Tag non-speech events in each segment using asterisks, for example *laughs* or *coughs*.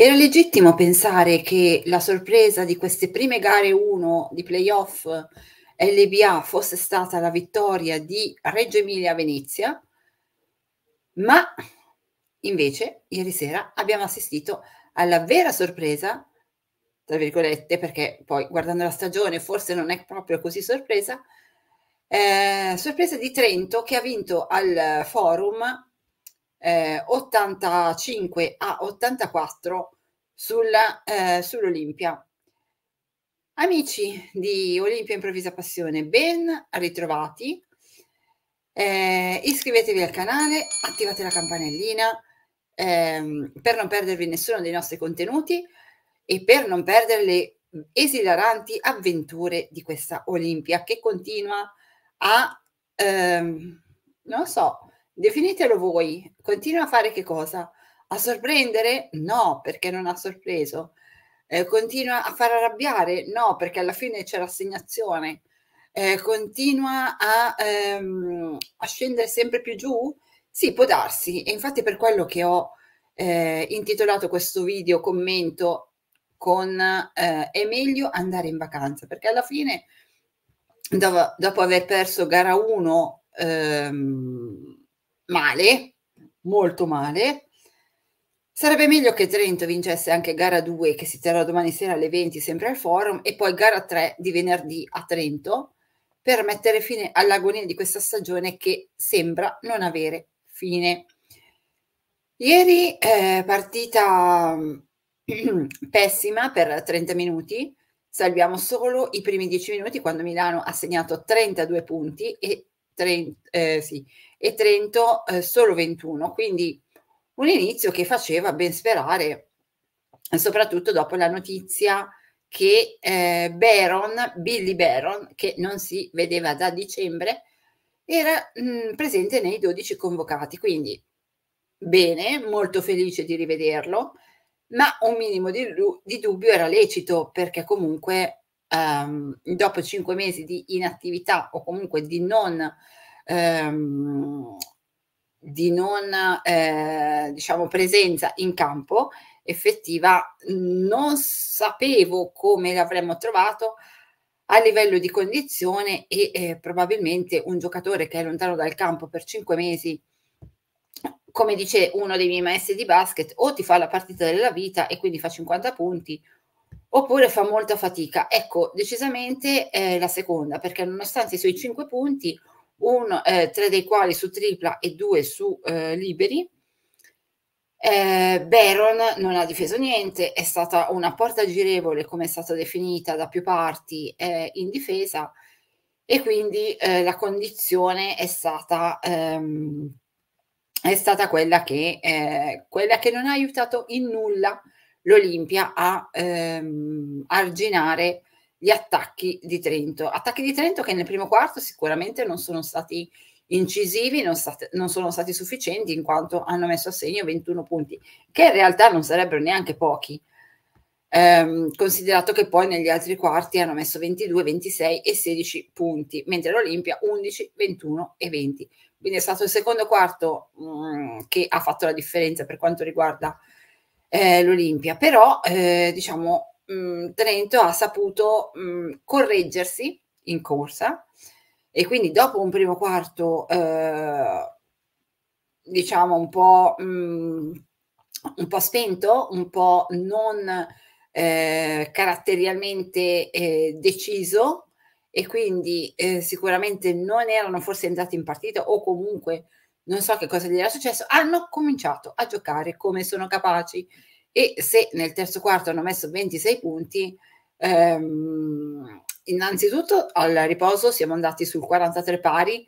Era legittimo pensare che la sorpresa di queste prime gare 1 di playoff LBA fosse stata la vittoria di Reggio Emilia Venezia, ma invece ieri sera abbiamo assistito alla vera sorpresa, tra virgolette, perché poi guardando la stagione forse non è proprio così sorpresa, eh, sorpresa di Trento che ha vinto al forum eh, 85 a 84 sul, eh, sull'Olimpia. Amici di Olimpia Improvvisa Passione, ben ritrovati. Eh, iscrivetevi al canale, attivate la campanellina ehm, per non perdervi nessuno dei nostri contenuti e per non perdere le esilaranti avventure di questa Olimpia che continua a, ehm, non so, Definitelo voi. Continua a fare che cosa? A sorprendere? No, perché non ha sorpreso. Eh, continua a far arrabbiare? No, perché alla fine c'è rassegnazione. Eh, continua a, ehm, a, scendere sempre più giù? Sì, può darsi. E infatti per quello che ho eh, intitolato questo video commento con eh, è meglio andare in vacanza, perché alla fine dopo, dopo aver perso gara 1 ehm, male, molto male. Sarebbe meglio che Trento vincesse anche gara 2 che si terrà domani sera alle 20 sempre al forum e poi gara 3 di venerdì a Trento per mettere fine all'agonia di questa stagione che sembra non avere fine. Ieri eh, partita *clears throat* pessima per 30 minuti, salviamo solo i primi 10 minuti quando Milano ha segnato 32 punti e, 30, eh, sì, e Trento eh, solo 21, quindi un inizio che faceva ben sperare, soprattutto dopo la notizia che eh, Baron, Billy Baron, che non si vedeva da dicembre, era mh, mm, presente nei 12 convocati, quindi bene, molto felice di rivederlo, ma un minimo di, di dubbio era lecito perché comunque ehm, dopo cinque mesi di inattività o comunque di non ehm, di non eh, diciamo presenza in campo effettiva non sapevo come l'avremmo trovato a livello di condizione e eh, probabilmente un giocatore che è lontano dal campo per cinque mesi come dice uno dei miei maestri di basket o ti fa la partita della vita e quindi fa 50 punti oppure fa molta fatica ecco decisamente eh, la seconda perché nonostante i suoi cinque punti uno, eh, tre dei quali su tripla e due su eh, liberi. Eh, Baron non ha difeso niente, è stata una porta girevole come è stata definita da più parti eh, in difesa e quindi eh, la condizione è stata, ehm, è stata quella, che, eh, quella, che, non ha aiutato in nulla l'Olimpia a ehm, arginare gli attacchi di Trento. Attacchi di Trento che nel primo quarto sicuramente non sono stati incisivi, non, state, non, sono stati sufficienti in quanto hanno messo a segno 21 punti, che in realtà non sarebbero neanche pochi, ehm, considerato che poi negli altri quarti hanno messo 22, 26 e 16 punti, mentre l'Olimpia 11, 21 e 20. Quindi è stato il secondo quarto mh, mm, che ha fatto la differenza per quanto riguarda eh, l'Olimpia, però eh, diciamo mh, mm, Trento ha saputo mh, mm, correggersi in corsa e quindi dopo un primo quarto eh, diciamo un po', mh, mm, un po' spento, un po' non eh, caratterialmente eh, deciso e quindi eh, sicuramente non erano forse entrati in partita o comunque non so che cosa gli era successo, hanno cominciato a giocare come sono capaci e se nel terzo quarto hanno messo 26 punti, ehm, innanzitutto al riposo siamo andati sul 43 pari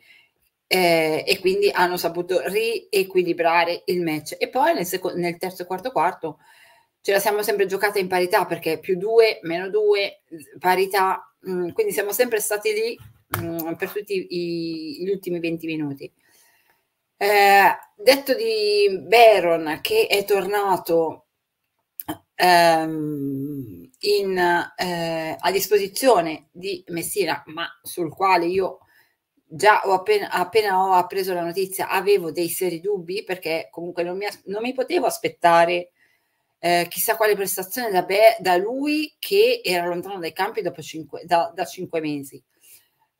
eh, e quindi hanno saputo riequilibrare il match. E poi nel, seco- nel terzo quarto quarto ce la siamo sempre giocata in parità perché più 2, meno 2, parità, mh, mm, quindi siamo sempre stati lì mh, mm, per tutti i, gli ultimi 20 minuti. Eh, detto di Baron che è tornato ehm, in, eh, a disposizione di Messina, ma sul quale io già ho appena, appena ho appreso la notizia avevo dei seri dubbi perché comunque non mi, non mi potevo aspettare eh, chissà quale prestazione da, Be- da, lui che era lontano dai campi cinque, da, da, cinque mesi.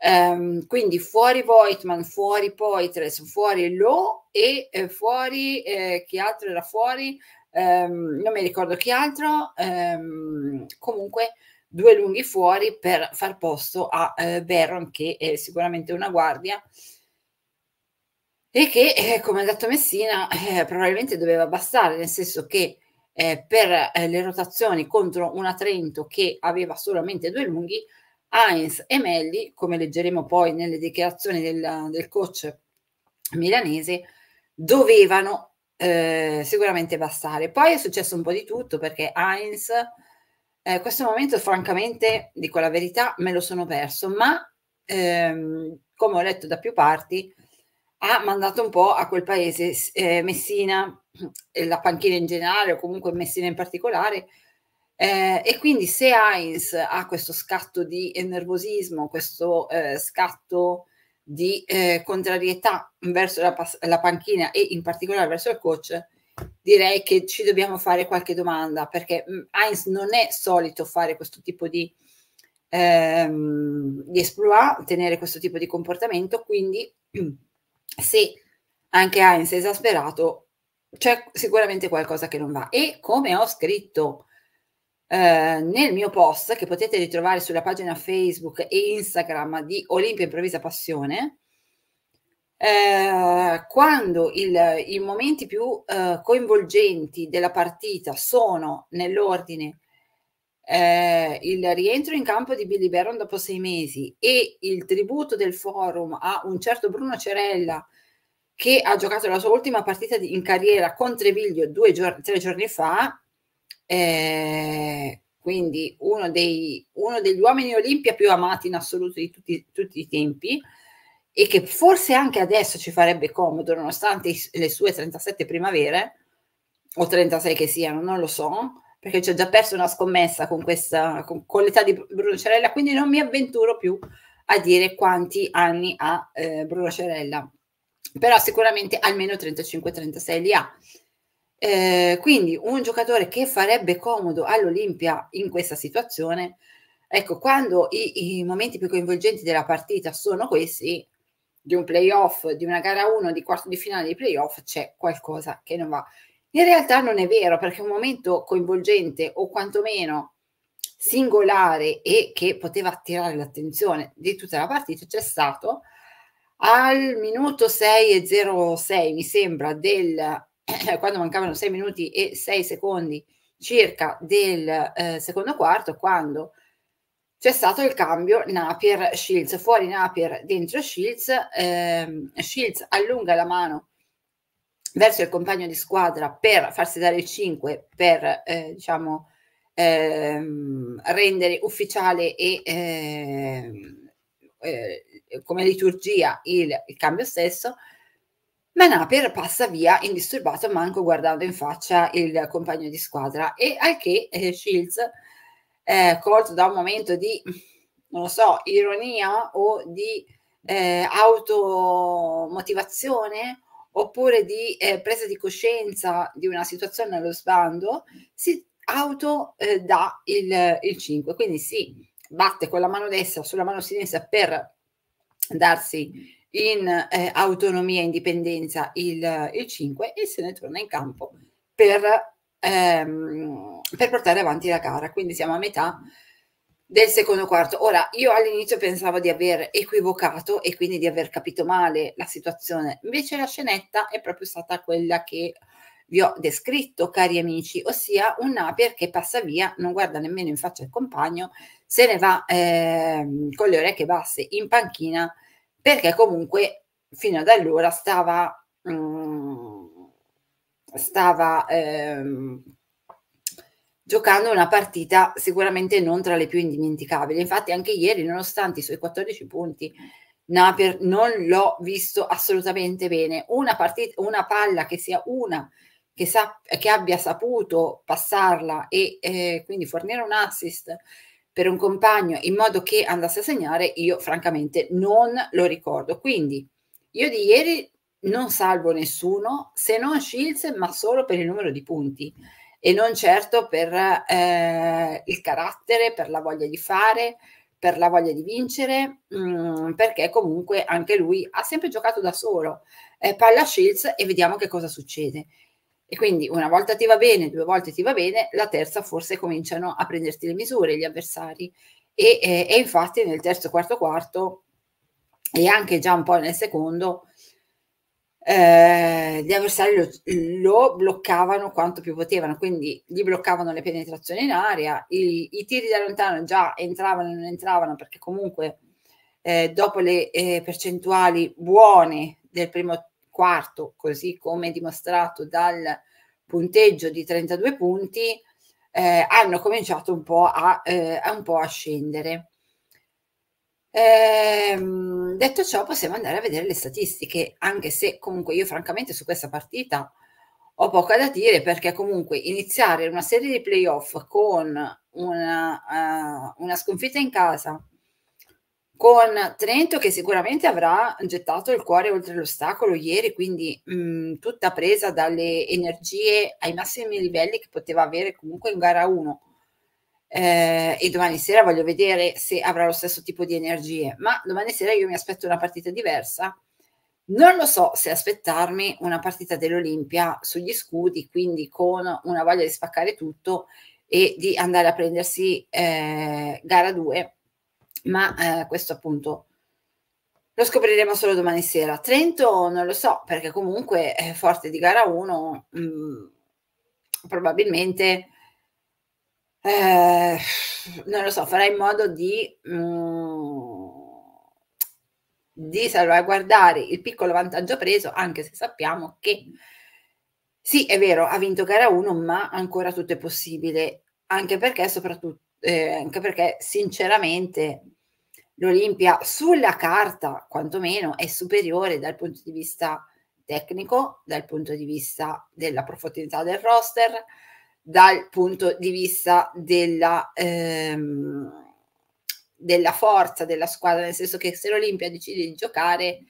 Um, quindi fuori Voigtman, fuori Poitres, fuori Lo e eh, fuori eh, chi altro era fuori? ehm, non mi ricordo chi altro, ehm, comunque due lunghi fuori per far posto a eh, Barron che è sicuramente una guardia e che eh, come ha detto Messina eh, probabilmente doveva bastare nel senso che eh, per eh, le rotazioni contro una Trento che aveva solamente due lunghi Heinz e Melli come leggeremo poi nelle dichiarazioni del, del coach milanese dovevano eh, sicuramente passare. Poi è successo un po' di tutto perché Heinz, eh, questo momento francamente, dico la verità, me lo sono perso, ma ehm, come ho letto da più parti, ha mandato un po' a quel paese eh, Messina, la panchina in generale o comunque Messina in particolare. Eh, e quindi se Heinz ha questo scatto di nervosismo, questo eh, scatto di eh, contrarietà verso la, la, panchina e in particolare verso il coach, direi che ci dobbiamo fare qualche domanda perché mm, Heinz non è solito fare questo tipo di, ehm, di esploit, tenere questo tipo di comportamento, quindi *clears throat* se anche Heinz è esasperato c'è sicuramente qualcosa che non va e come ho scritto eh, nel mio post che potete ritrovare sulla pagina Facebook e Instagram di Olimpia Improvvisa Passione, eh, quando il, i momenti più eh, coinvolgenti della partita sono nell'ordine eh, il rientro in campo di Billy Baron dopo sei mesi e il tributo del forum a un certo Bruno Cerella che ha giocato la sua ultima partita di, in carriera con Treviglio due gior- tre giorni fa, eh, quindi uno, dei, uno, degli uomini Olimpia più amati in assoluto di tutti, tutti, i tempi e che forse anche adesso ci farebbe comodo, nonostante i, le sue 37 primavere, o 36 che siano, non lo so, perché ci ho già perso una scommessa con, questa, con, con l'età di Bruno Cerella, quindi non mi avventuro più a dire quanti anni ha eh, Bruno Cerella, però sicuramente almeno 35-36 li ha. Eh, quindi un giocatore che farebbe comodo all'Olimpia in questa situazione, ecco, quando i, i momenti più coinvolgenti della partita sono questi, di un playoff, di una gara 1, di quarto di finale di playoff, c'è qualcosa che non va. In realtà non è vero, perché un momento coinvolgente o quantomeno singolare e che poteva attirare l'attenzione di tutta la partita c'è stato al minuto 6 e 06, mi sembra, del *coughs* quando mancavano 6 minuti e 6 secondi circa del eh, secondo quarto, quando c'è stato il cambio Napier-Shields, fuori Napier, dentro Shields, ehm, Shields allunga la mano verso il compagno di squadra per farsi dare il 5, per eh, diciamo, ehm, rendere ufficiale e ehm, eh, come liturgia il, il cambio stesso, ma Manaper passa via indisturbato, manco guardando in faccia il compagno di squadra. E al che eh, Shields, eh, colto da un momento di, non lo so, ironia o di eh, automotivazione oppure di eh, presa di coscienza di una situazione allo sbando, si auto eh, dà il, il 5. Quindi si batte con la mano destra sulla mano sinistra per darsi in eh, autonomia e indipendenza il, il 5 e se ne torna in campo per, ehm, per portare avanti la gara. Quindi siamo a metà del secondo quarto. Ora, io all'inizio pensavo di aver equivocato e quindi di aver capito male la situazione, invece la scenetta è proprio stata quella che vi ho descritto, cari amici, ossia un Napier che passa via, non guarda nemmeno in faccia il compagno, se ne va eh, con le orecchie basse in panchina perché comunque fino ad allora stava, mh, mm, stava ehm, giocando una partita sicuramente non tra le più indimenticabili. Infatti anche ieri, nonostante i suoi 14 punti, Napier non l'ho visto assolutamente bene. Una, partita, una palla che sia una che, sa, che abbia saputo passarla e eh, quindi fornire un assist per un compagno in modo che andasse a segnare, io francamente non lo ricordo. Quindi io di ieri non salvo nessuno se non Shields, ma solo per il numero di punti e non certo per eh, il carattere, per la voglia di fare, per la voglia di vincere, mh, mm, perché comunque anche lui ha sempre giocato da solo. Eh, palla Shields e vediamo che cosa succede. E quindi una volta ti va bene, due volte ti va bene, la terza forse cominciano a prenderti le misure, gli avversari. E, e, e infatti nel terzo, quarto, quarto e anche già un po' nel secondo, eh, gli avversari lo, lo, bloccavano quanto più potevano, quindi gli bloccavano le penetrazioni in aria, i, i tiri da lontano già entravano e non entravano perché comunque eh, dopo le eh, percentuali buone del primo quarto, così come dimostrato dal punteggio di 32 punti, eh, hanno cominciato un po' a, eh, un po a scendere. Ehm, detto ciò, possiamo andare a vedere le statistiche, anche se comunque io francamente su questa partita ho poco da dire perché comunque iniziare una serie di playoff con una, uh, una sconfitta in casa con Trento che sicuramente avrà gettato il cuore oltre l'ostacolo ieri, quindi mh, mm, tutta presa dalle energie ai massimi livelli che poteva avere comunque in gara 1. Eh, e domani sera voglio vedere se avrà lo stesso tipo di energie, ma domani sera io mi aspetto una partita diversa. Non lo so se aspettarmi una partita dell'Olimpia sugli scudi, quindi con una voglia di spaccare tutto e di andare a prendersi eh, gara 2 ma eh, questo appunto lo scopriremo solo domani sera. Trento non lo so, perché comunque è forte di gara 1, mm, probabilmente eh, non lo so, farà in modo di, mh, mm, di salvaguardare il piccolo vantaggio preso, anche se sappiamo che sì, è vero, ha vinto gara 1, ma ancora tutto è possibile, anche perché soprattutto eh, anche perché sinceramente l'Olimpia sulla carta quantomeno è superiore dal punto di vista tecnico, dal punto di vista della profondità del roster, dal punto di vista della, ehm, della forza della squadra, nel senso che se l'Olimpia decide di giocare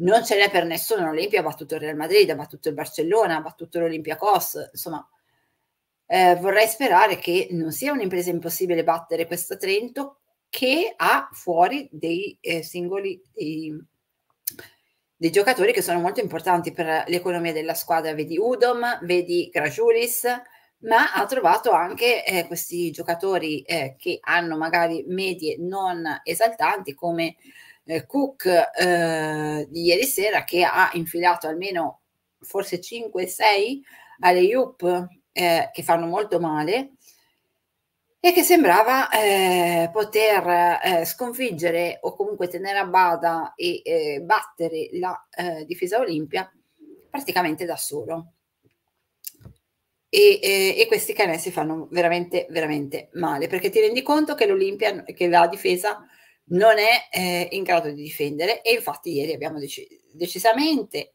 non ce n'è per nessuno, l'Olimpia ha battuto il Real Madrid, ha battuto il Barcellona, ha battuto l'Olimpia Cos, insomma eh, vorrei sperare che non sia un'impresa impossibile battere questa Trento che ha fuori dei eh, singoli dei, dei, giocatori che sono molto importanti per l'economia della squadra, vedi Udom, vedi Grajulis, ma ha trovato anche eh, questi giocatori eh, che hanno magari medie non esaltanti come eh, Cook eh, di ieri sera che ha infilato almeno forse 5-6 alle IUP eh, che fanno molto male e che sembrava eh, poter eh, sconfiggere o comunque tenere a bada e eh, battere la eh, difesa Olimpia praticamente da solo. E, e, e, questi canestri fanno veramente, veramente male perché ti rendi conto che l'Olimpia, che la difesa non è eh, in grado di difendere e infatti ieri abbiamo dec- decisamente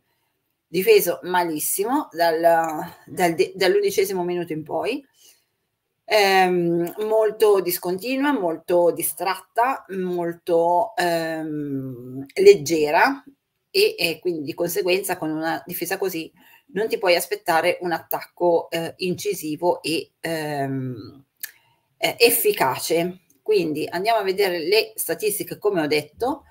difeso malissimo dal, dal, dall'undicesimo minuto in poi, ehm, molto discontinua, molto distratta, molto ehm, leggera e, e, quindi di conseguenza con una difesa così non ti puoi aspettare un attacco eh, incisivo e ehm, eh, efficace. Quindi andiamo a vedere le statistiche come ho detto.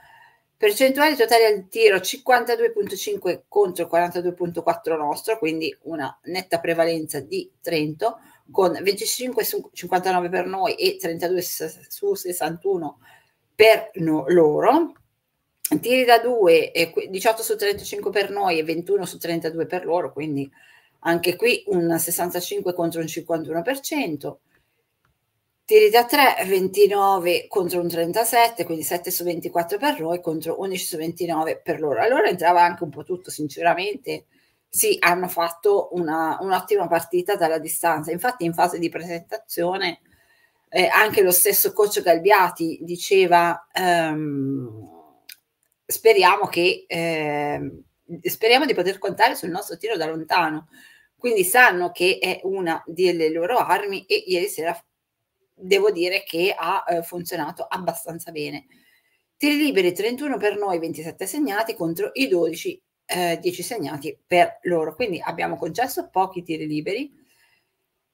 Percentuali totali al tiro 52.5 contro 42.4 nostro, quindi una netta prevalenza di Trento con 25 su 59 per noi e 32 su 61 per no, loro. Tiri da 2, 18 su 35 per noi e 21 su 32 per loro, quindi anche qui un 65 contro un 51%. Tiri da 3, 29 contro un 37, quindi 7 su 24 per noi contro 11 su 29 per loro. Allora entrava anche un po' tutto, sinceramente. Sì, hanno fatto una, un'ottima partita dalla distanza. Infatti in fase di presentazione eh, anche lo stesso coach Galbiati diceva ehm, speriamo che ehm, speriamo di poter contare sul nostro tiro da lontano. Quindi sanno che è una delle loro armi e ieri sera devo dire che ha eh, funzionato abbastanza bene. Tiri liberi 31 per noi, 27 segnati contro i 12, eh, 10 segnati per loro. Quindi abbiamo concesso pochi tiri liberi.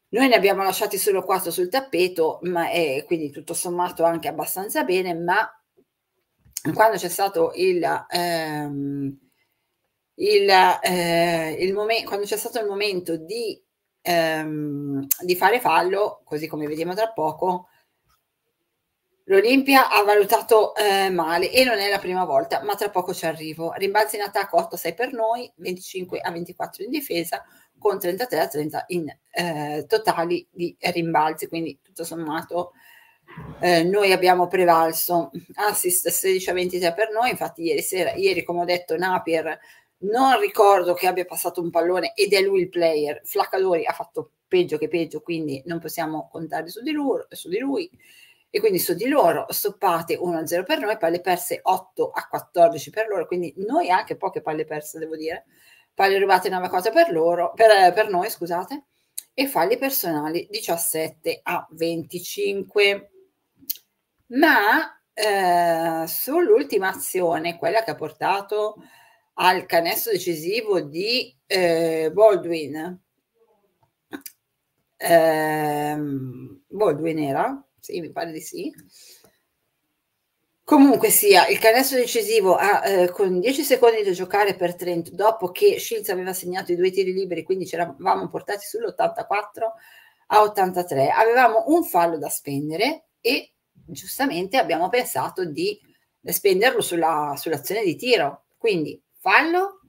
Noi ne abbiamo lasciati solo 4 sul tappeto, ma è quindi tutto sommato anche abbastanza bene, ma quando c'è stato il, ehm, il, eh, il momento, quando c'è stato il momento di ehm, di fare fallo, così come vediamo tra poco, l'Olimpia ha valutato eh, male e non è la prima volta, ma tra poco ci arrivo. Rimbalzi in attacco 8-6 per noi, 25 a 24 in difesa, con 33 a 30 in eh, totali di rimbalzi, quindi tutto sommato eh, noi abbiamo prevalso assist 16 a 23 per noi, infatti ieri sera, ieri come ho detto Napier non ricordo che abbia passato un pallone ed è lui il player. Flaccadori ha fatto peggio che peggio, quindi non possiamo contare su di lui. Su di lui. E quindi su di loro stoppate 1-0 per noi, palle perse 8 14 per loro, quindi noi anche poche palle perse, devo dire. Palle rubate 9 a per, loro, per, per noi, scusate, e falli personali 17 25. Ma eh, sull'ultima azione, quella che ha portato al canestro decisivo di eh, Baldwin. Eh, Baldwin era? Sì, mi pare di sì. Comunque sia, il canestro decisivo ha, eh, con 10 secondi da giocare per Trento, dopo che Shields aveva segnato i due tiri liberi, quindi ci eravamo portati sull'84 a 83, avevamo un fallo da spendere e giustamente abbiamo pensato di spenderlo sulla, sull'azione di tiro. Quindi fallo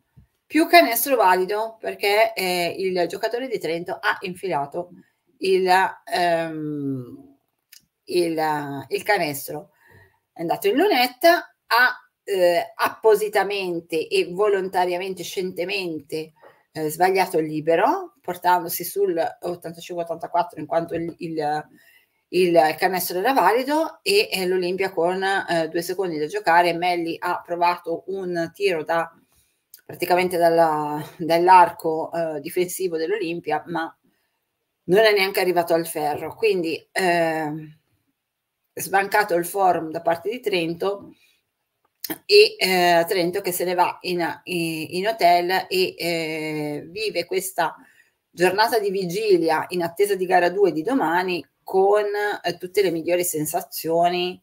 più canestro valido perché eh, il giocatore di Trento ha infilato il, ehm, il, il canestro. È andato in lunetta, ha eh, appositamente e volontariamente, scientemente eh, sbagliato il libero, portandosi sul 85-84 in quanto il, il, il canestro era valido e eh, l'Olimpia con eh, due secondi da giocare. Melli ha provato un tiro da praticamente dalla, dall'arco eh, difensivo dell'Olimpia, ma non è neanche arrivato al ferro. Quindi eh, sbancato il forum da parte di Trento e eh, Trento che se ne va in, in, in hotel e eh, vive questa giornata di vigilia in attesa di gara 2 di domani con eh, tutte le migliori sensazioni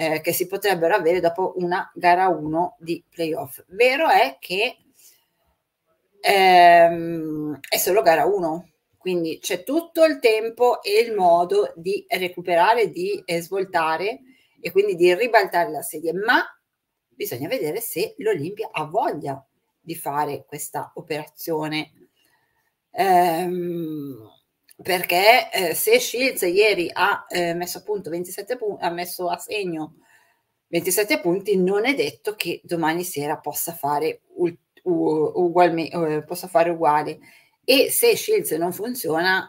eh, che si potrebbero avere dopo una gara 1 di playoff. Vero è che ehm, è solo gara 1. Quindi c'è tutto il tempo e il modo di recuperare, di eh, svoltare e quindi di ribaltare la sedia, ma bisogna vedere se l'Olimpia ha voglia di fare questa operazione. Ehm, perché eh, se Shields ieri ha eh, messo a punto 27 punti, ha messo a segno 27 punti, non è detto che domani sera possa fare ulteriori ugualmente, eh, possa fare uguali. E se Shields non funziona,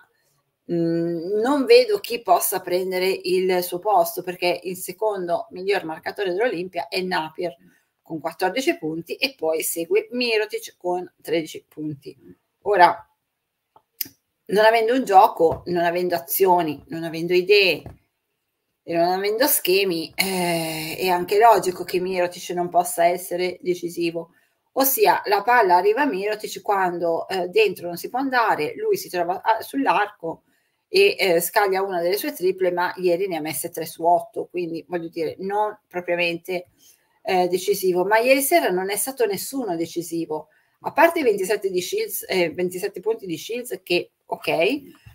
mm, non vedo chi possa prendere il suo posto, perché il secondo miglior marcatore dell'Olimpia è Napier con 14 punti e poi segue Mirotic con 13 punti. Ora, non avendo un gioco, non avendo azioni, non avendo idee e non avendo schemi, eh, è anche logico che Mirotic non possa essere decisivo ossia la palla arriva a Mirotic quando eh, dentro non si può andare, lui si trova a, ah, sull'arco e eh, scaglia una delle sue triple, ma ieri ne ha messe 3 su 8, quindi voglio dire, non propriamente eh, decisivo. Ma ieri sera non è stato nessuno decisivo, a parte i 27, di Shields, 27 eh, punti di Shields che, ok,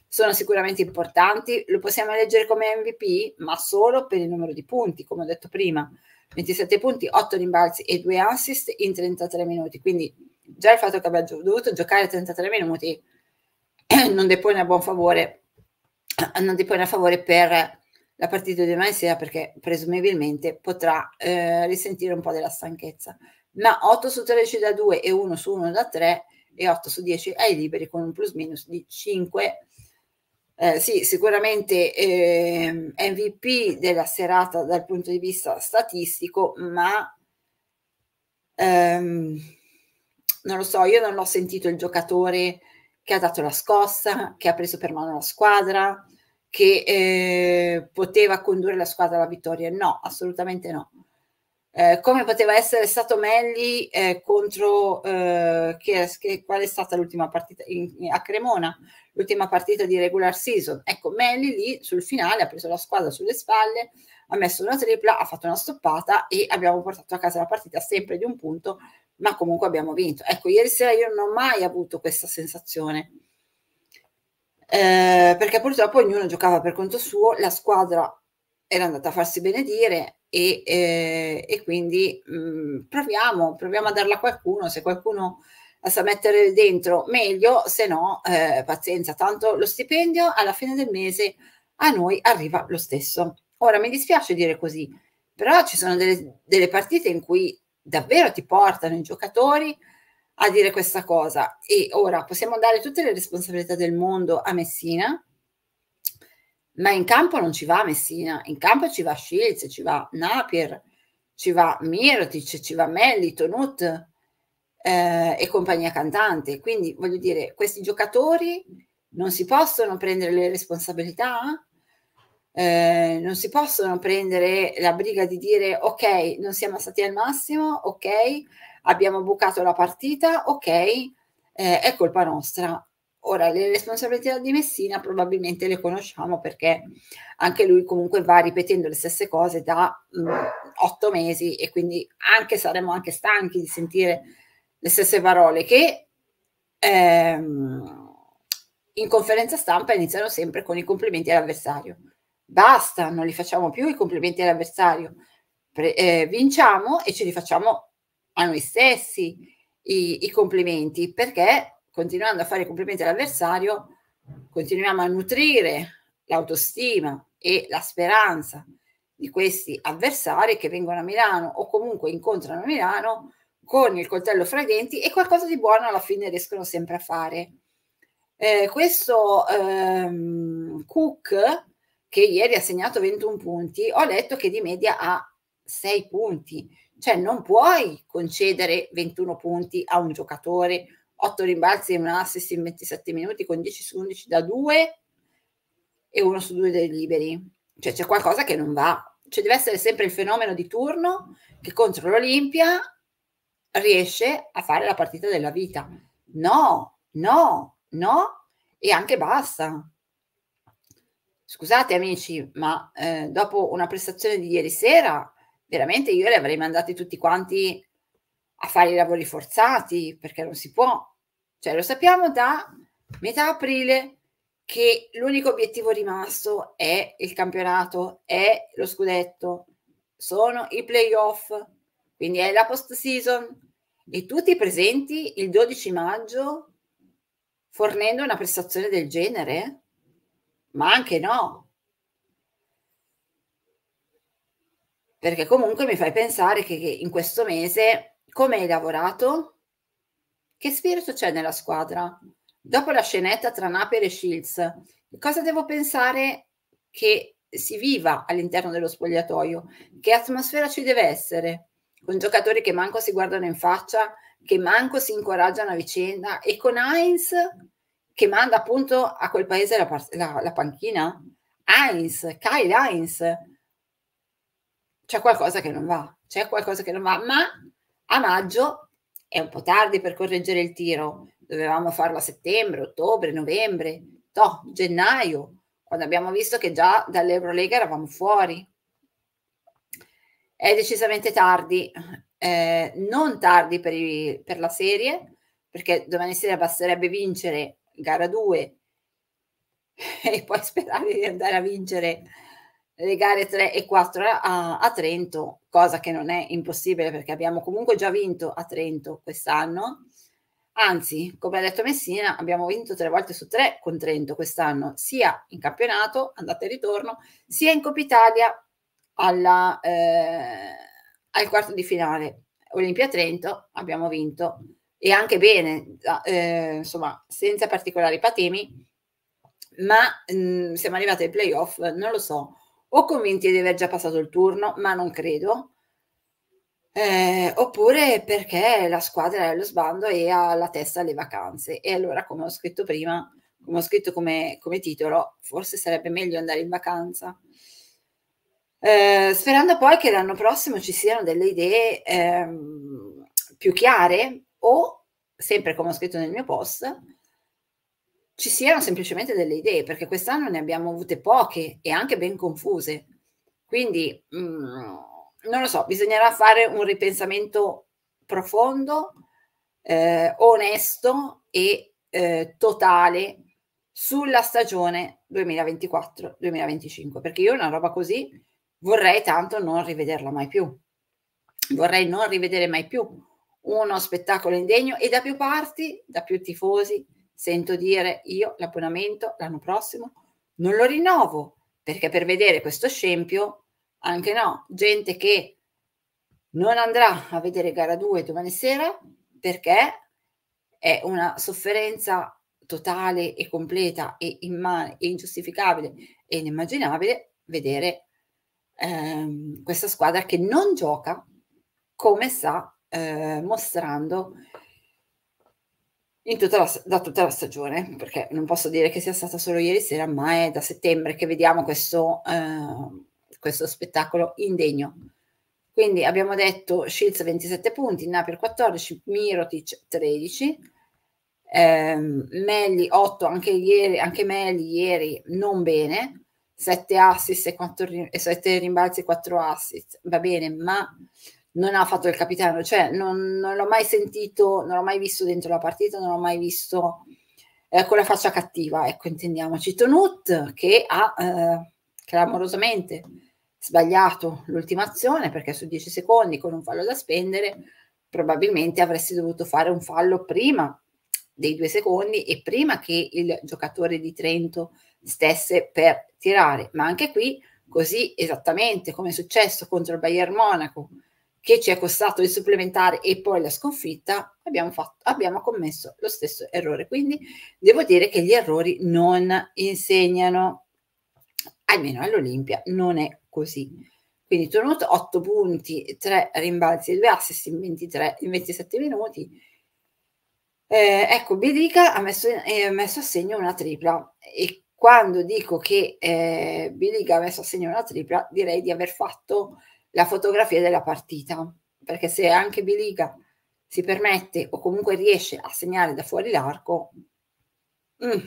sono sicuramente importanti, lo possiamo leggere come MVP, ma solo per il numero di punti, come ho detto prima. 27 punti, 8 rimbalzi e 2 assist in 33 minuti. Quindi già il fatto che abbia dovuto giocare 33 minuti *clears throat* non depone a buon favore, *clears throat* non depone a favore per la partita di domani sera perché presumibilmente potrà eh, risentire un po' della stanchezza. Ma 8 su 13 da 2 e 1 su 1 da 3 e 8 su 10 ai liberi con un plus minus di 5 eh, sì, sicuramente eh, MVP della serata dal punto di vista statistico, ma ehm, non lo so, io non ho sentito il giocatore che ha dato la scossa, che ha preso per mano la squadra, che eh, poteva condurre la squadra alla vittoria. No, assolutamente no. Eh, come poteva essere stato Melli eh, contro eh, che, che, qual è stata l'ultima partita in, in, a Cremona, l'ultima partita di regular season. Ecco, Melli lì sul finale ha preso la squadra sulle spalle, ha messo una tripla, ha fatto una stoppata e abbiamo portato a casa la partita sempre di un punto, ma comunque abbiamo vinto. Ecco, ieri sera io non ho mai avuto questa sensazione. Eh, perché purtroppo ognuno giocava per conto suo, la squadra era andata a farsi benedire, e, eh, e quindi mh, mm, proviamo, proviamo a darla a qualcuno, se qualcuno la sa mettere dentro meglio, se no eh, pazienza, tanto lo stipendio alla fine del mese a noi arriva lo stesso. Ora mi dispiace dire così, però ci sono delle, delle partite in cui davvero ti portano i giocatori a dire questa cosa e ora possiamo dare tutte le responsabilità del mondo a Messina ma in campo non ci va Messina, in campo ci va Schilz, ci va Napier, ci va Mirtic, ci va Melli, Tonut eh, e compagnia cantante. Quindi voglio dire, questi giocatori non si possono prendere le responsabilità, eh, non si possono prendere la briga di dire ok, non siamo stati al massimo, ok, abbiamo bucato la partita, ok, eh, è colpa nostra. Ora, le responsabilità di Messina probabilmente le conosciamo perché anche lui comunque va ripetendo le stesse cose da mh, mm, otto mesi e quindi anche saremmo anche stanchi di sentire le stesse parole che ehm, in conferenza stampa iniziano sempre con i complimenti all'avversario. Basta, non li facciamo più i complimenti all'avversario. Pre- eh, vinciamo e ce li facciamo a noi stessi i, i complimenti perché continuando a fare complimenti all'avversario, continuiamo a nutrire l'autostima e la speranza di questi avversari che vengono a Milano o comunque incontrano Milano con il coltello fra i denti e qualcosa di buono alla fine riescono sempre a fare. Eh, questo ehm, Cook, che ieri ha segnato 21 punti, ho letto che di media ha 6 punti, cioè non puoi concedere 21 punti a un giocatore 8 rimbalzi e un assist in 27 minuti con 10 su 11 da 2 e 1 su 2 dei liberi. Cioè c'è qualcosa che non va. Cioè deve essere sempre il fenomeno di turno che contro l'Olimpia riesce a fare la partita della vita. No, no, no e anche basta. Scusate amici, ma eh, dopo una prestazione di ieri sera, veramente io li avrei mandati tutti quanti a fare i lavori forzati perché non si può. Cioè, lo sappiamo da metà aprile che l'unico obiettivo rimasto è il campionato, è lo scudetto, sono i playoff, quindi è la post season e tutti presenti il 12 maggio fornendo una prestazione del genere? Ma anche no. Perché comunque mi fai pensare che, che in questo mese come hai lavorato? Che spirito c'è nella squadra? Dopo la scenetta tra Napier e Shields, cosa devo pensare che si viva all'interno dello spogliatoio? Che atmosfera ci deve essere? Con giocatori che manco si guardano in faccia, che manco si incoraggiano a vicenda e con Heinz che manda appunto a quel paese la, la, la panchina? Heinz, Kyle Heinz, c'è qualcosa che non va, c'è qualcosa che non va, ma a maggio è un po' tardi per correggere il tiro, dovevamo farlo a settembre, ottobre, novembre, no, gennaio, quando abbiamo visto che già dall'Eurolega eravamo fuori. È decisamente tardi, eh, non tardi per, i, per la serie, perché domani sera basterebbe vincere gara 2 *laughs* e poi sperare di andare a vincere le gare 3 e 4 a, a, Trento, cosa che non è impossibile perché abbiamo comunque già vinto a Trento quest'anno. Anzi, come ha detto Messina, abbiamo vinto tre volte su tre con Trento quest'anno, sia in campionato, andata e ritorno, sia in Coppa Italia alla, eh, al quarto di finale. Olimpia Trento abbiamo vinto e anche bene, eh, insomma, senza particolari patemi, ma mh, mm, siamo arrivati ai playoff, non lo so, o convinti di aver già passato il turno, ma non credo, eh, oppure perché la squadra è allo sbando e ha la testa alle vacanze. E allora, come ho scritto prima, come ho scritto come, come titolo, forse sarebbe meglio andare in vacanza. Eh, sperando poi che l'anno prossimo ci siano delle idee ehm, più chiare o, sempre come ho scritto nel mio post, ci siano semplicemente delle idee, perché quest'anno ne abbiamo avute poche e anche ben confuse. Quindi, mh, mm, non lo so, bisognerà fare un ripensamento profondo, eh, onesto e eh, totale sulla stagione 2024-2025, perché io una roba così vorrei tanto non rivederla mai più. Vorrei non rivedere mai più uno spettacolo indegno e da più parti, da più tifosi, Sento dire io l'abbonamento l'anno prossimo non lo rinnovo perché per vedere questo scempio, anche no, gente che non andrà a vedere gara 2 domani sera perché è una sofferenza totale e completa e, imma- e ingiustificabile e inimmaginabile vedere ehm, questa squadra che non gioca come sta eh, mostrando tutta la, da tutta la stagione, perché non posso dire che sia stata solo ieri sera, ma è da settembre che vediamo questo, eh, questo spettacolo indegno. Quindi abbiamo detto Shields 27 punti, Napier 14, Mirotic 13, ehm, Melli 8, anche, ieri, anche Melli ieri non bene, 7 assist e, 4, e 7 rimbalzi e 4 assist, va bene, ma non ha fatto il capitano, cioè non, non l'ho mai sentito, non l'ho mai visto dentro la partita, non l'ho mai visto eh, con la faccia cattiva, ecco intendiamoci. Tonut che ha eh, clamorosamente sbagliato l'ultima azione perché su 10 secondi con un fallo da spendere probabilmente avresti dovuto fare un fallo prima dei due secondi e prima che il giocatore di Trento stesse per tirare, ma anche qui così esattamente come è successo contro il Bayern Monaco che ci è costato il supplementare e poi la sconfitta, abbiamo, fatto, abbiamo commesso lo stesso errore. Quindi devo dire che gli errori non insegnano, almeno all'Olimpia non è così. Quindi Toronto 8 punti, 3 rimbalzi e 2 assist in, 23, in 27 minuti. Eh, ecco, Bilica ha messo, eh, messo, a segno una tripla e quando dico che eh, Bilica ha messo a segno una tripla direi di aver fatto la fotografia della partita, perché se anche Biliga si permette o comunque riesce a segnare da fuori l'arco, mm,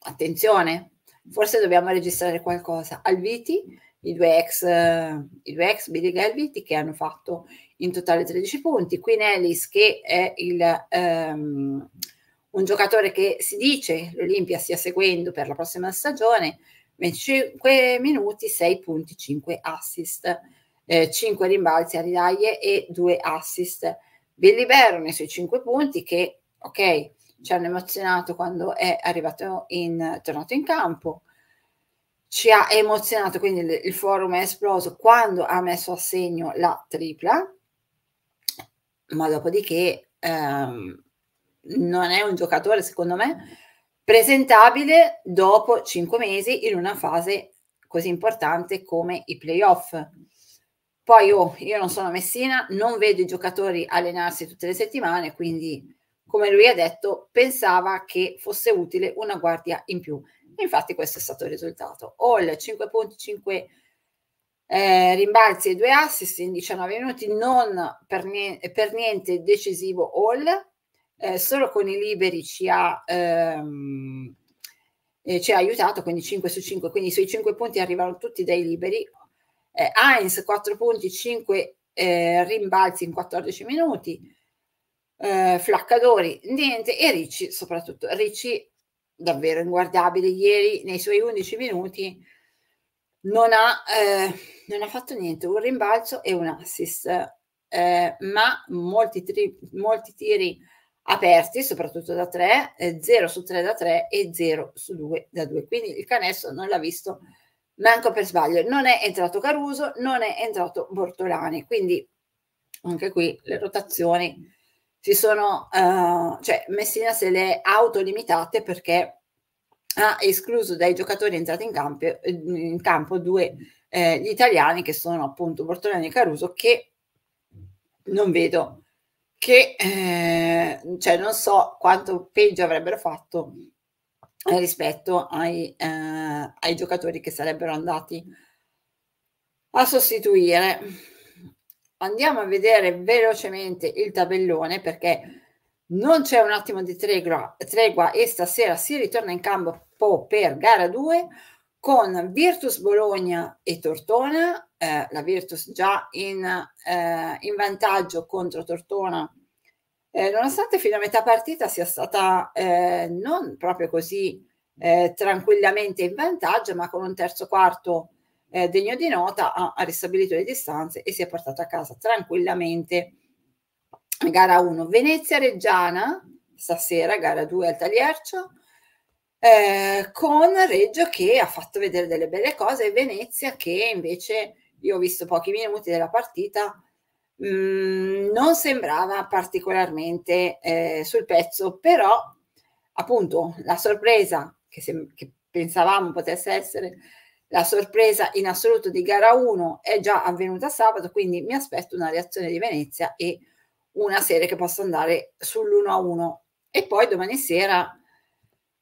attenzione, forse dobbiamo registrare qualcosa. Alviti, i due ex, i due ex Biliga e Alviti che hanno fatto in totale 13 punti, Queen Ellis che è il... Um, un giocatore che si dice l'Olimpia stia seguendo per la prossima stagione, 25 minuti, 6 punti, 5 assist eh, 5 rimbalzi a Ridaie e 2 assist. Billy libero i suoi 5 punti che, ok, ci hanno emozionato quando è arrivato in, tornato in campo, ci ha emozionato, quindi il, il forum è esploso quando ha messo a segno la tripla, ma dopodiché ehm, non è un giocatore, secondo me, presentabile dopo 5 mesi in una fase così importante come i playoff. Poi oh, io non sono Messina, non vedo i giocatori allenarsi tutte le settimane, quindi come lui ha detto, pensava che fosse utile una guardia in più. Infatti questo è stato il risultato. All 5 punti, 5 eh, rimbalzi e 2 assist in 19 minuti, non per niente, per niente decisivo All, eh, solo con i liberi ci ha, ehm, eh, ci ha aiutato, quindi 5 su 5, quindi i suoi 5 punti arrivano tutti dai liberi, eh, Heinz 4 punti, 5 eh, rimbalzi in 14 minuti, eh, Flaccadori niente e Ricci soprattutto. Ricci davvero inguardabile ieri nei suoi 11 minuti non ha, eh, non ha fatto niente, un rimbalzo e un assist, eh, ma molti, tri- molti tiri aperti, soprattutto da 3, eh, 0 su 3 da 3 e 0 su 2 da 2. Quindi il canesso non l'ha visto manco per sbaglio, non è entrato Caruso, non è entrato Bortolani, quindi anche qui le certo. rotazioni si sono, uh, cioè Messina se le ha autolimitate perché ha escluso dai giocatori entrati in campo, in campo due eh, gli italiani che sono appunto Bortolani e Caruso che non vedo che eh, cioè non so quanto peggio avrebbero fatto eh, rispetto ai, eh, ai giocatori che sarebbero andati a sostituire. Andiamo a vedere velocemente il tabellone perché non c'è un attimo di tregua, tregua e stasera si ritorna in campo per gara 2 con Virtus Bologna e Tortona, eh, la Virtus già in, eh, in vantaggio contro Tortona eh, nonostante fino a metà partita sia stata eh, non proprio così eh, tranquillamente in vantaggio, ma con un terzo quarto eh, degno di nota ha, ha, ristabilito le distanze e si è portato a casa tranquillamente gara 1. Venezia-Reggiana, stasera gara 2 al Tagliercio, eh, con Reggio che ha fatto vedere delle belle cose e Venezia che invece io ho visto pochi minuti della partita Mm, non sembrava particolarmente eh, sul pezzo, però appunto la sorpresa che, se, che pensavamo potesse essere la sorpresa in assoluto di gara 1 è già avvenuta sabato, quindi mi aspetto una reazione di Venezia e una serie che possa andare sull'1 1. E poi domani sera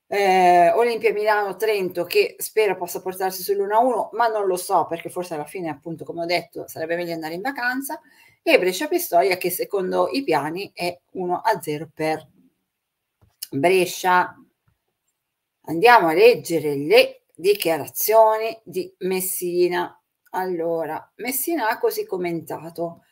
eh, Olimpia Milano Trento che spero possa portarsi sull'1 1, ma non lo so perché forse alla fine, appunto, come ho detto, sarebbe meglio andare in vacanza e Brescia Pistoia che secondo i piani è 1 a 0 per Brescia. Andiamo a leggere le dichiarazioni di Messina. Allora, Messina ha così commentato.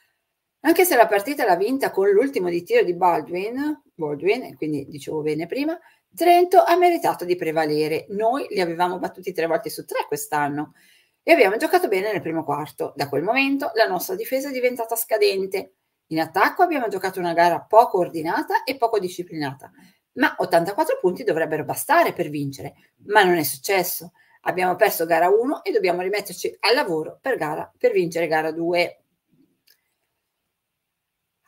Anche se la partita l'ha vinta con l'ultimo di tiro di Baldwin, Baldwin, quindi dicevo bene prima, Trento ha meritato di prevalere. Noi li avevamo battuti tre volte su tre quest'anno e abbiamo giocato bene nel primo quarto. Da quel momento la nostra difesa è diventata scadente. In attacco abbiamo giocato una gara poco ordinata e poco disciplinata, ma 84 punti dovrebbero bastare per vincere, ma non è successo. Abbiamo perso gara 1 e dobbiamo rimetterci al lavoro per, gara, per vincere gara 2.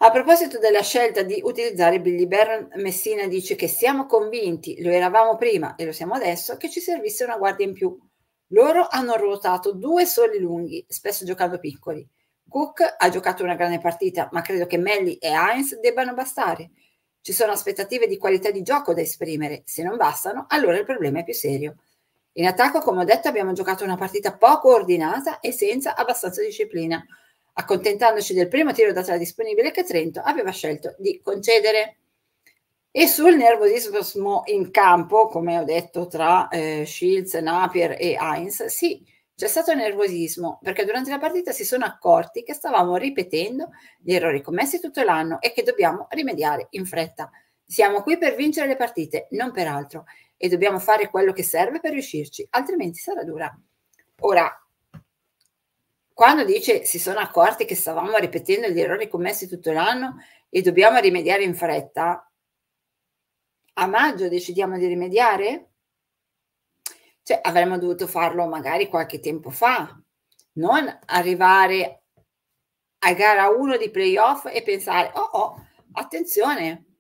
A proposito della scelta di utilizzare Billy Barron, Messina dice che siamo convinti, lo eravamo prima e lo siamo adesso, che ci servisse una guardia in più. Loro hanno ruotato due soli lunghi, spesso giocando piccoli. Cook ha giocato una grande partita, ma credo che Melli e Heinz debbano bastare. Ci sono aspettative di qualità di gioco da esprimere, se non bastano, allora il problema è più serio. In attacco, come ho detto, abbiamo giocato una partita poco ordinata e senza abbastanza disciplina, accontentandoci del primo tiro da tre disponibile che Trento aveva scelto di concedere. E sul nervosismo in campo, come ho detto, tra eh, Shields, Napier e Heinz, sì, c'è stato nervosismo perché durante la partita si sono accorti che stavamo ripetendo gli errori commessi tutto l'anno e che dobbiamo rimediare in fretta. Siamo qui per vincere le partite, non per altro, e dobbiamo fare quello che serve per riuscirci, altrimenti sarà dura. Ora, quando dice si sono accorti che stavamo ripetendo gli errori commessi tutto l'anno e dobbiamo rimediare in fretta, a maggio decidiamo di rimediare? Cioè, avremmo dovuto farlo magari qualche tempo fa, non arrivare a gara 1 di playoff e pensare, oh, oh, attenzione,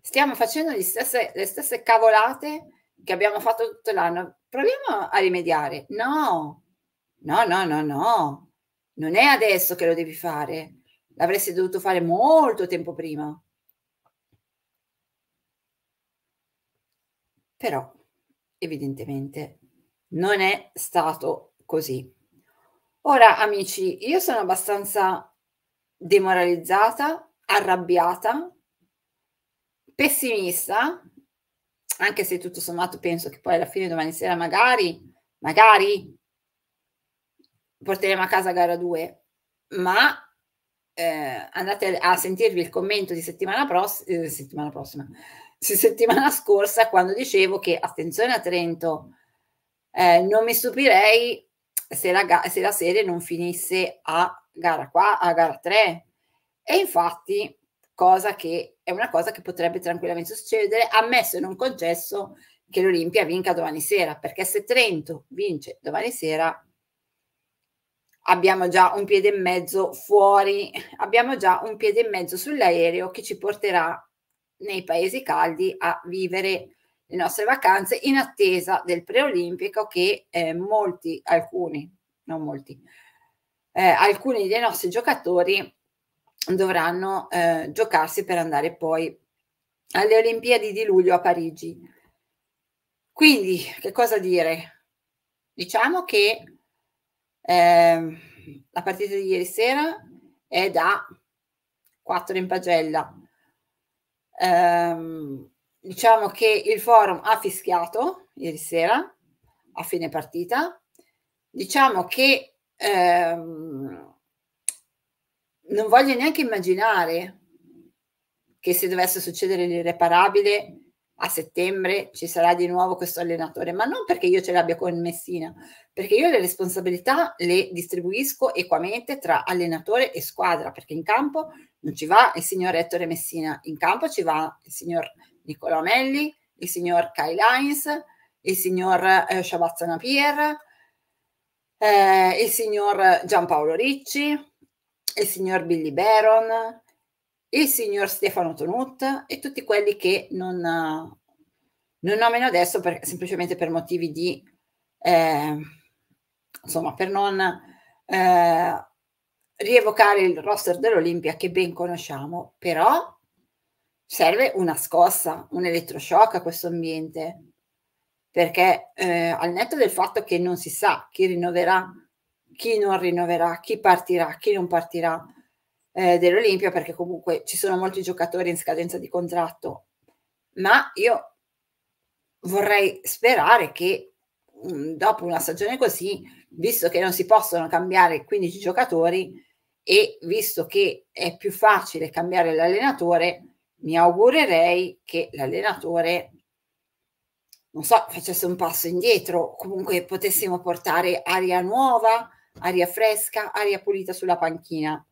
stiamo facendo stesse, le stesse cavolate che abbiamo fatto tutto l'anno, proviamo a rimediare. No, no, no, no, no, non è adesso che lo devi fare, l'avresti dovuto fare molto tempo prima. però evidentemente non è stato così. Ora amici, io sono abbastanza demoralizzata, arrabbiata, pessimista, anche se tutto sommato penso che poi alla fine domani sera magari, magari porteremo a casa gara 2, ma eh, andate a sentirvi il commento di settimana, pross- eh, settimana prossima, sì, settimana scorsa quando dicevo che attenzione a Trento, eh, non mi stupirei se la, se la, serie non finisse a gara qua, a gara 3. E infatti, cosa che è una cosa che potrebbe tranquillamente succedere, ammesso in un concesso che l'Olimpia vinca domani sera, perché se Trento vince domani sera abbiamo già un piede e mezzo fuori, abbiamo già un piede e mezzo sull'aereo che ci porterà nei paesi caldi a vivere le nostre vacanze in attesa del preolimpico che eh, molti, alcuni, non molti, eh, alcuni dei nostri giocatori dovranno eh, giocarsi per andare poi alle Olimpiadi di luglio a Parigi. Quindi, che cosa dire? Diciamo che ehm, la partita di ieri sera è da 4 in pagella, Ehm, diciamo che il forum ha fischiato ieri sera a fine partita. Diciamo che ehm, non voglio neanche immaginare che se dovesse succedere l'irreparabile a settembre ci sarà di nuovo questo allenatore, ma non perché io ce l'abbia con Messina, perché io le responsabilità le distribuisco equamente tra allenatore e squadra, perché in campo non ci va il signor Ettore Messina, in campo ci va il signor Nicola Melli, il signor Kai Lines, il signor eh, Shabazza Napier, eh, il signor Giampaolo Ricci, il signor Billy Baron, il signor Stefano Tonut e tutti quelli che non, non nomino adesso per, semplicemente per motivi di, eh, insomma, per non eh, rievocare il roster dell'Olimpia che ben conosciamo, però serve una scossa, un elettroshock a questo ambiente, perché eh, al netto del fatto che non si sa chi rinnoverà, chi non rinnoverà, chi partirà, chi non partirà, eh, dell'Olimpia perché comunque ci sono molti giocatori in scadenza di contratto, ma io vorrei sperare che mh, mm, dopo una stagione così, visto che non si possono cambiare 15 giocatori e visto che è più facile cambiare l'allenatore, mi augurerei che l'allenatore non so, facesse un passo indietro, comunque potessimo portare aria nuova, aria fresca, aria pulita sulla panchina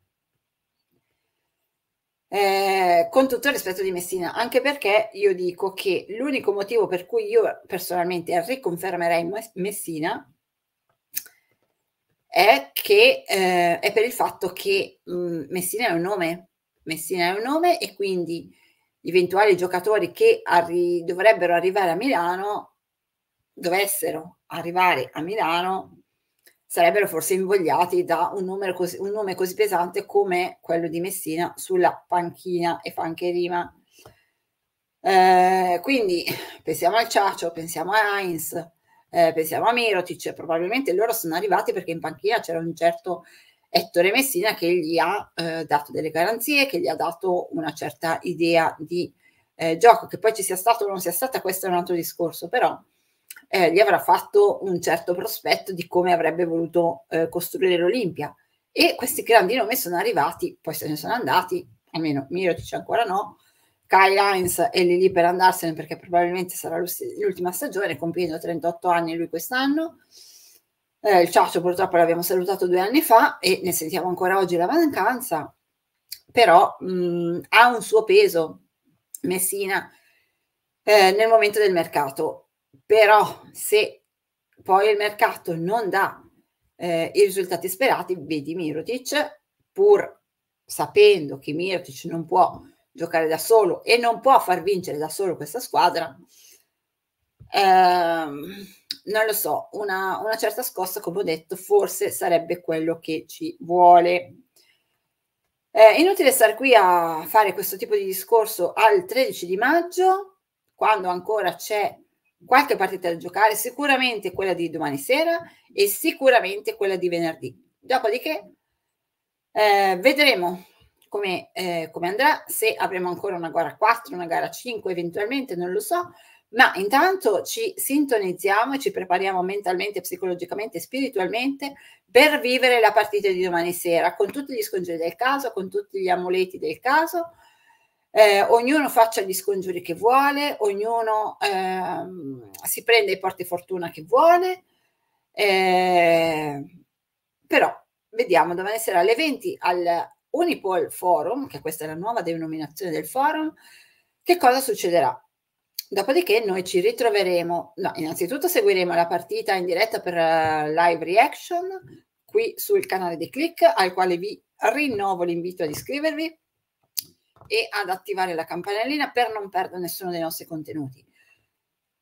eh, con tutto il rispetto di Messina, anche perché io dico che l'unico motivo per cui io personalmente riconfermerei Messina è che eh, è per il fatto che mh, mm, Messina è un nome, Messina è un nome e quindi gli eventuali giocatori che arri- dovrebbero arrivare a Milano dovessero arrivare a Milano sarebbero forse invogliati da un, numero così, un nome così pesante come quello di Messina sulla panchina e fa anche rima. Eh, quindi pensiamo al Ciacio, pensiamo a Heinz, eh, pensiamo a Mirotic, probabilmente loro sono arrivati perché in panchina c'era un certo Ettore Messina che gli ha eh, dato delle garanzie, che gli ha dato una certa idea di eh, gioco, che poi ci sia stato o non sia stata, questo è un altro discorso, però eh, gli avrà fatto un certo prospetto di come avrebbe voluto eh, costruire l'Olimpia. E questi grandi nomi sono arrivati, poi se ne sono andati, almeno Miro dice ancora no, Kyle Hines è lì lì per andarsene perché probabilmente sarà l'ultima stagione, compiendo 38 anni lui quest'anno. Eh, il Ciaccio purtroppo l'abbiamo salutato due anni fa e ne sentiamo ancora oggi la mancanza, però mh, mm, ha un suo peso Messina eh, nel momento del mercato però se poi il mercato non dà eh, i risultati sperati, vedi Mirotic, pur sapendo che Mirotic non può giocare da solo e non può far vincere da solo questa squadra, ehm, non lo so, una, una certa scossa, come ho detto, forse sarebbe quello che ci vuole. Eh, inutile stare qui a fare questo tipo di discorso al 13 di maggio, quando ancora c'è qualche partita da giocare, sicuramente quella di domani sera e sicuramente quella di venerdì. Dopodiché eh, vedremo come, eh, come, andrà, se avremo ancora una gara 4, una gara 5 eventualmente, non lo so, ma intanto ci sintonizziamo e ci prepariamo mentalmente, psicologicamente e spiritualmente per vivere la partita di domani sera con tutti gli scongiuri del caso, con tutti gli amuleti del caso eh, ognuno faccia gli scongiuri che vuole, ognuno ehm, si prende i fortuna che vuole, eh, però vediamo domani sera alle 20 al Unipol Forum, che questa è la nuova denominazione del forum, che cosa succederà? Dopodiché noi ci ritroveremo, no, innanzitutto seguiremo la partita in diretta per uh, live reaction qui sul canale di Click al quale vi rinnovo l'invito ad iscrivervi e ad attivare la campanellina per non perdere nessuno dei nostri contenuti.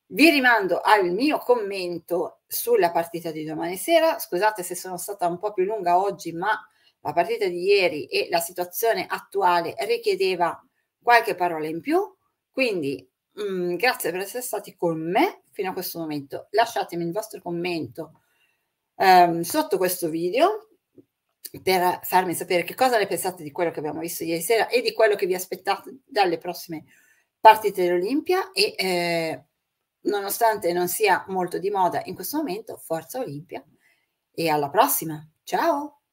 Vi rimando al mio commento sulla partita di domani sera. Scusate se sono stata un po' più lunga oggi, ma la partita di ieri e la situazione attuale richiedeva qualche parola in più. Quindi mh, mm, grazie per essere stati con me fino a questo momento. Lasciatemi il vostro commento ehm, sotto questo video per farmi sapere che cosa ne pensate di quello che abbiamo visto ieri sera e di quello che vi aspettate dalle prossime partite dell'Olimpia e eh, nonostante non sia molto di moda in questo momento, forza Olimpia e alla prossima. Ciao!